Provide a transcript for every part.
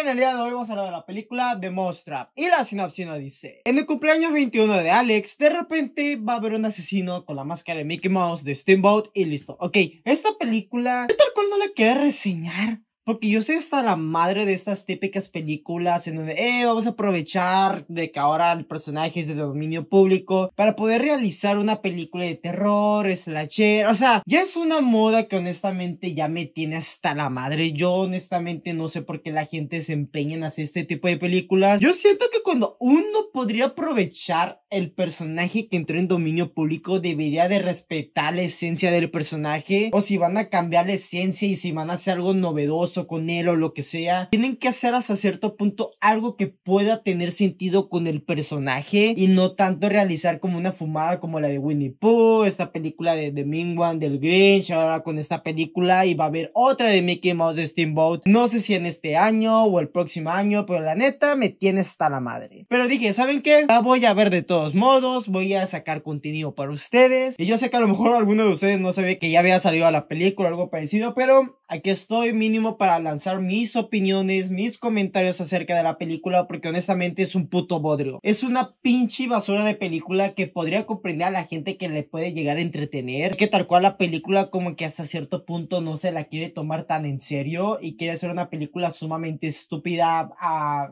En el día de hoy vamos a hablar de la película The Mouse y la sinopsis nos dice En el cumpleaños 21 de Alex, de repente va a haber un asesino con la máscara de Mickey Mouse de Steamboat y listo Ok, esta película, ¿qué tal cual no la quiere reseñar? Porque yo sé hasta la madre de estas típicas películas en donde, eh, vamos a aprovechar de que ahora el personaje es de dominio público para poder realizar una película de terror, slasher. O sea, ya es una moda que honestamente ya me tiene hasta la madre. Yo honestamente no sé por qué la gente se empeña en hacer este tipo de películas. Yo siento que cuando uno podría aprovechar el personaje que entró en dominio público, debería de respetar la esencia del personaje. O si van a cambiar la esencia y si van a hacer algo novedoso con él o lo que sea, tienen que hacer hasta cierto punto algo que pueda tener sentido con el personaje y no tanto realizar como una fumada como la de Winnie Pooh, esta película de, The Mingwan, del Grinch, ahora con esta película y va a haber otra de Mickey Mouse de Steamboat. No sé si en este año o el próximo año, pero la neta me tiene hasta la madre. Pero dije, ¿saben qué? La voy a ver de todos modos, voy a sacar contenido para ustedes. Y yo sé que a lo mejor alguno de ustedes no sabe que ya había salido a la película o algo parecido, pero aquí estoy mínimo para lanzar mis opiniones, mis comentarios acerca de la película, porque honestamente es un puto bodrio. Es una pinche basura de película que podría comprender a la gente que le puede llegar a entretener, que tal cual la película como que hasta cierto punto no se la quiere tomar tan en serio y quiere hacer una película sumamente estúpida,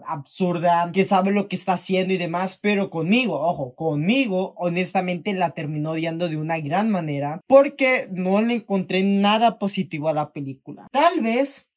absurda, que sabe lo que está haciendo y demás, pero conmigo, ojo, conmigo, honestamente la terminó odiando de una gran manera porque no le encontré nada positivo a la película. Tal vez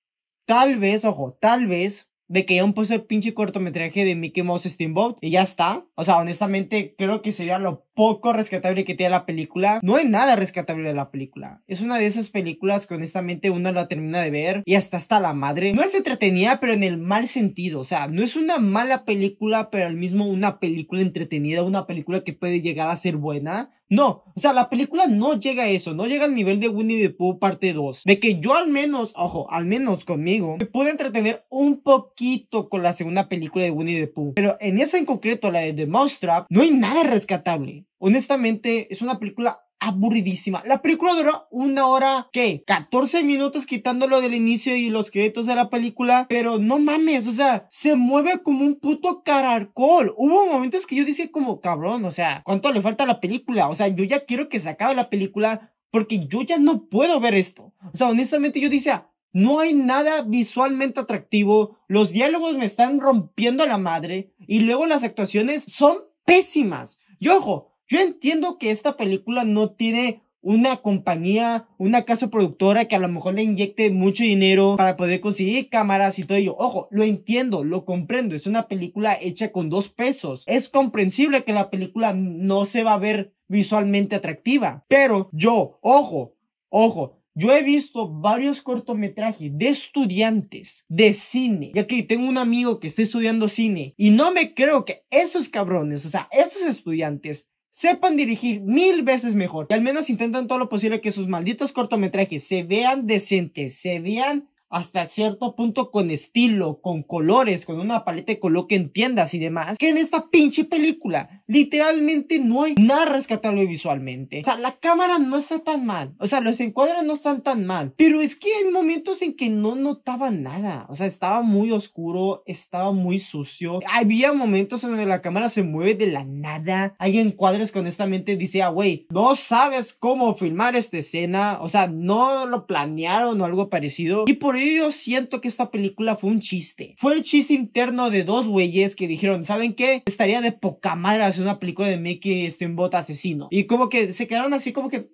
Tal vez, ojo, tal vez de que ya un puesto el pinche cortometraje de Mickey Mouse Steamboat y ya está. O sea, honestamente, creo que sería lo poco rescatable que tiene la película. No hay nada rescatable de la película. Es una de esas películas que honestamente uno la termina de ver y hasta está la madre. No es entretenida, pero en el mal sentido. O sea, no es una mala película, pero al mismo una película entretenida, una película que puede llegar a ser buena. No, o sea, la película no llega a eso, no llega al nivel de Winnie the Pooh parte 2. De que yo al menos, ojo, al menos conmigo, me pude entretener un poquito con la segunda película de Winnie the Pooh. Pero en esa en concreto, la de The Mousetrap, no hay nada rescatable. Honestamente, es una película aburridísima. La película dura una hora, ¿qué? 14 minutos quitándolo del inicio y los créditos de la película. Pero no mames, o sea, se mueve como un puto caracol. Hubo momentos que yo dije como, cabrón, o sea, ¿cuánto le falta a la película? O sea, yo ya quiero que se acabe la película porque yo ya no puedo ver esto. O sea, honestamente yo decía, no hay nada visualmente atractivo, los diálogos me están rompiendo la madre y luego las actuaciones son pésimas. Y ojo, yo entiendo que esta película no tiene una compañía, una casa productora que a lo mejor le inyecte mucho dinero para poder conseguir cámaras y todo ello. Ojo, lo entiendo, lo comprendo. Es una película hecha con dos pesos. Es comprensible que la película no se va a ver visualmente atractiva. Pero yo, ojo, ojo, yo he visto varios cortometrajes de estudiantes de cine, ya que tengo un amigo que está estudiando cine y no me creo que esos cabrones, o sea, esos estudiantes sepan dirigir mil veces mejor. Y al menos intentan todo lo posible que sus malditos cortometrajes se vean decentes, se vean hasta cierto punto con estilo, con colores, con una paleta de color que entiendas y demás, que en esta pinche película literalmente no hay nada rescatable visualmente. O sea, la cámara no está tan mal, o sea, los encuadres no están tan mal, pero es que hay momentos en que no notaba nada, o sea, estaba muy oscuro, estaba muy sucio, había momentos en donde la cámara se mueve de la nada, hay encuadres que honestamente dice, ah, güey, no sabes cómo filmar esta escena, o sea, no lo planearon o algo parecido, y por yo siento que esta película fue un chiste. Fue el chiste interno de dos güeyes que dijeron, ¿saben qué? Estaría de poca madre hacer una película de en bota asesino. Y como que se quedaron así como que, eh,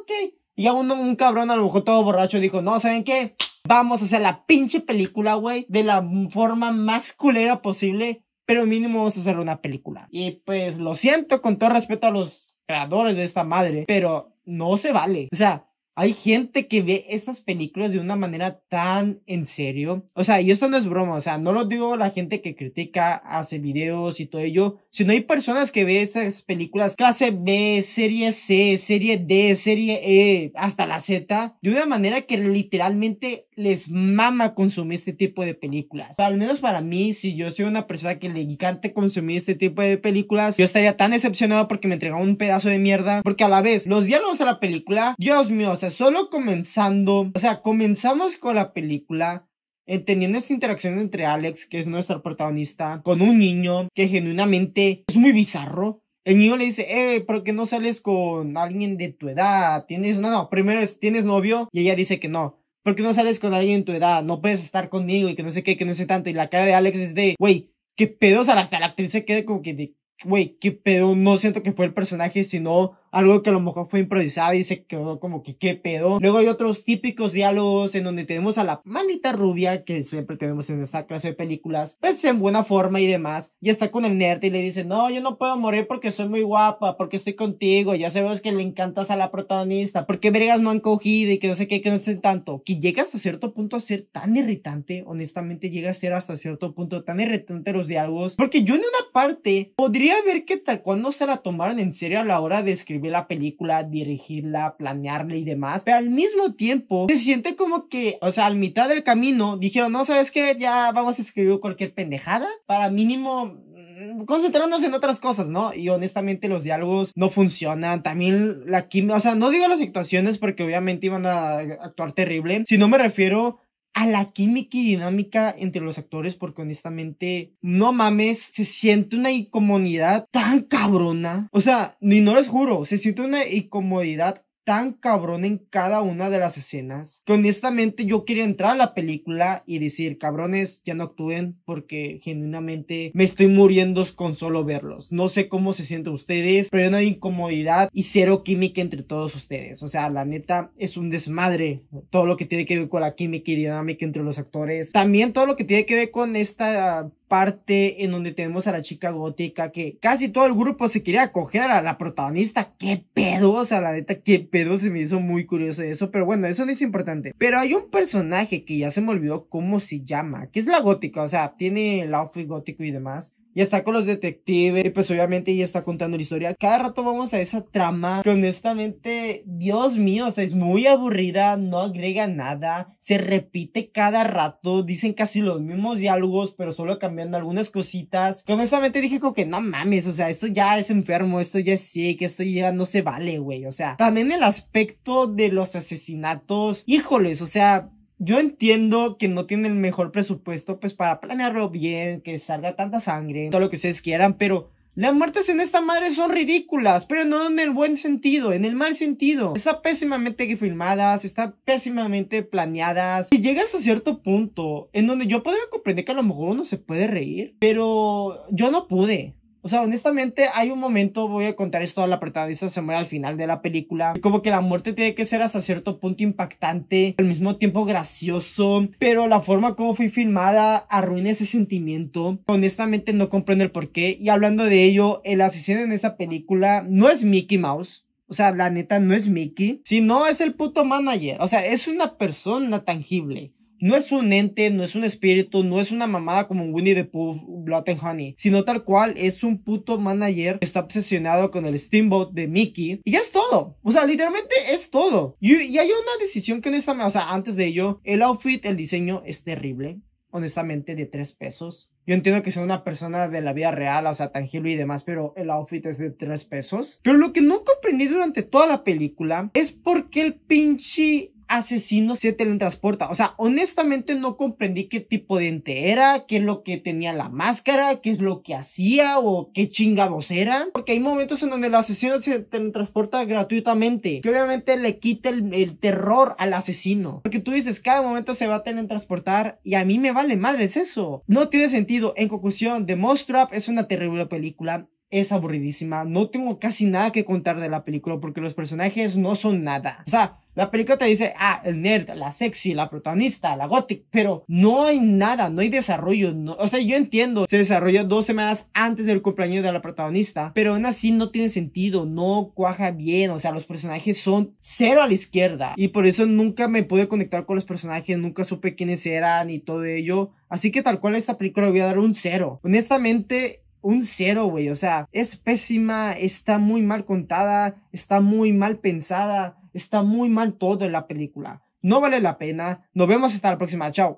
ok. Y a uno, un cabrón a lo mejor todo borracho dijo, no, ¿saben qué? Vamos a hacer la pinche película, güey, de la forma más culera posible, pero mínimo vamos a hacer una película. Y pues lo siento con todo respeto a los creadores de esta madre, pero no se vale. O sea, hay gente que ve estas películas de una manera tan en serio. O sea, y esto no es broma, o sea, no lo digo la gente que critica, hace videos y todo ello, sino hay personas que ve estas películas clase B, serie C, serie D, serie E, hasta la Z, de una manera que literalmente les mama consumir este tipo de películas. al menos para mí, si yo soy una persona que le encanta consumir este tipo de películas, yo estaría tan decepcionado porque me entregaba un pedazo de mierda, porque a la vez los diálogos a la película, Dios mío, solo comenzando, o sea, comenzamos con la película eh, teniendo esta interacción entre Alex, que es nuestro protagonista, con un niño que genuinamente es muy bizarro. El niño le dice, eh, ¿por qué no sales con alguien de tu edad? ¿Tienes, no, no, primero es, ¿tienes novio? Y ella dice que no. ¿Por qué no sales con alguien de tu edad? No puedes estar conmigo y que no sé qué, que no sé tanto. Y la cara de Alex es de, güey, qué pedo. O hasta la actriz se queda como que de, güey, qué pedo. No siento que fue el personaje, sino algo que a lo mejor fue improvisado y se quedó como que qué pedo. Luego hay otros típicos diálogos en donde tenemos a la manita rubia que siempre tenemos en esta clase de películas, pues en buena forma y demás, y está con el nerd y le dice, no, yo no puedo morir porque soy muy guapa, porque estoy contigo, ya sabemos que le encantas a la protagonista, porque vergas no han cogido y que no sé qué, que no sé tanto, que llega hasta cierto punto a ser tan irritante, honestamente llega a ser hasta cierto punto tan irritante los diálogos, porque yo en una parte podría ver que tal cual no se la tomaron en serio a la hora de escribir la película, dirigirla, planearla y demás. Pero al mismo tiempo se siente como que, o sea, al mitad del camino dijeron, no, sabes que ya vamos a escribir cualquier pendejada para mínimo mm, concentrarnos en otras cosas, ¿no? Y honestamente los diálogos no funcionan, también la química, o sea, no digo las actuaciones porque obviamente iban a actuar terrible, no me refiero a la química y dinámica entre los actores porque honestamente, no mames, se siente una incomodidad tan cabrona. O sea, ni no les juro, se siente una incomodidad tan cabrón en cada una de las escenas que honestamente yo quería entrar a la película y decir, cabrones, ya no actúen porque genuinamente me estoy muriendo con solo verlos. No sé cómo se sienten ustedes, pero hay incomodidad y cero química entre todos ustedes. O sea, la neta es un desmadre todo lo que tiene que ver con la química y dinámica entre los actores. También todo lo que tiene que ver con esta parte en donde tenemos a la chica gótica que casi todo el grupo se quería acoger a la protagonista. ¿Qué pedo? O sea, la neta, ¿qué pedo? Se me hizo muy curioso eso, pero bueno, eso no es importante. Pero hay un personaje que ya se me olvidó cómo se llama, que es la gótica, o sea, tiene el outfit gótico y demás y está con los detectives, y pues obviamente ella está contando la historia. Cada rato vamos a esa trama que honestamente, Dios mío, o sea, es muy aburrida, no agrega nada, se repite cada rato, dicen casi los mismos diálogos, pero solo cambiando algunas cositas. honestamente dije como que no mames, o sea, esto ya es enfermo, esto ya es sick, esto ya no se vale, güey. O sea, también el aspecto de los asesinatos, híjoles, o sea, yo entiendo que no tienen el mejor presupuesto, pues para planearlo bien, que salga tanta sangre, todo lo que ustedes quieran, pero las muertes en esta madre son ridículas, pero no en el buen sentido, en el mal sentido. Está pésimamente filmadas, está pésimamente planeadas. Y llegas a cierto punto en donde yo podría comprender que a lo mejor uno se puede reír, pero yo no pude. O sea, honestamente, hay un momento, voy a contar esto a la protagonista, se muere al final de la película. Como que la muerte tiene que ser hasta cierto punto impactante, al mismo tiempo gracioso, pero la forma como fue filmada arruina ese sentimiento. Honestamente, no comprendo el por qué. Y hablando de ello, el asesino en esta película no es Mickey Mouse. O sea, la neta no es Mickey, sino es el puto manager. O sea, es una persona tangible no es un ente, no es un espíritu, no es una mamada como Winnie the Pooh, Blood and Honey, sino tal cual es un puto manager que está obsesionado con el Steamboat de Mickey y ya es todo. O sea, literalmente es todo. Y, hay una decisión que honestamente, o sea, antes de ello, el outfit, el diseño es terrible, honestamente, de tres pesos. Yo entiendo que sea una persona de la vida real, o sea, tangible y demás, pero el outfit es de tres pesos. Pero lo que no comprendí durante toda la película es por qué el pinche asesino se teletransporta. O sea, honestamente no comprendí qué tipo de ente era, qué es lo que tenía la máscara, qué es lo que hacía o qué chingados eran. Porque hay momentos en donde el asesino se teletransporta gratuitamente, que obviamente le quita el, terror al asesino. Porque tú dices, cada momento se va a teletransportar y a mí me vale madre es eso. No tiene sentido. En conclusión, The Most es una terrible película es aburridísima. No tengo casi nada que contar de la película porque los personajes no son nada. O sea, la película te dice, ah, el nerd, la sexy, la protagonista, la gothic, pero no hay nada, no hay desarrollo. No, o sea, yo entiendo, se desarrolla dos semanas antes del cumpleaños de la protagonista, pero aún así no tiene sentido, no cuaja bien. O sea, los personajes son cero a la izquierda y por eso nunca me pude conectar con los personajes, nunca supe quiénes eran y todo ello. Así que tal cual esta película le voy a dar un cero. Honestamente, un cero, güey. O sea, es pésima, está muy mal contada, está muy mal pensada, está muy mal todo en la película. No vale la pena. Nos vemos hasta la próxima. Chao.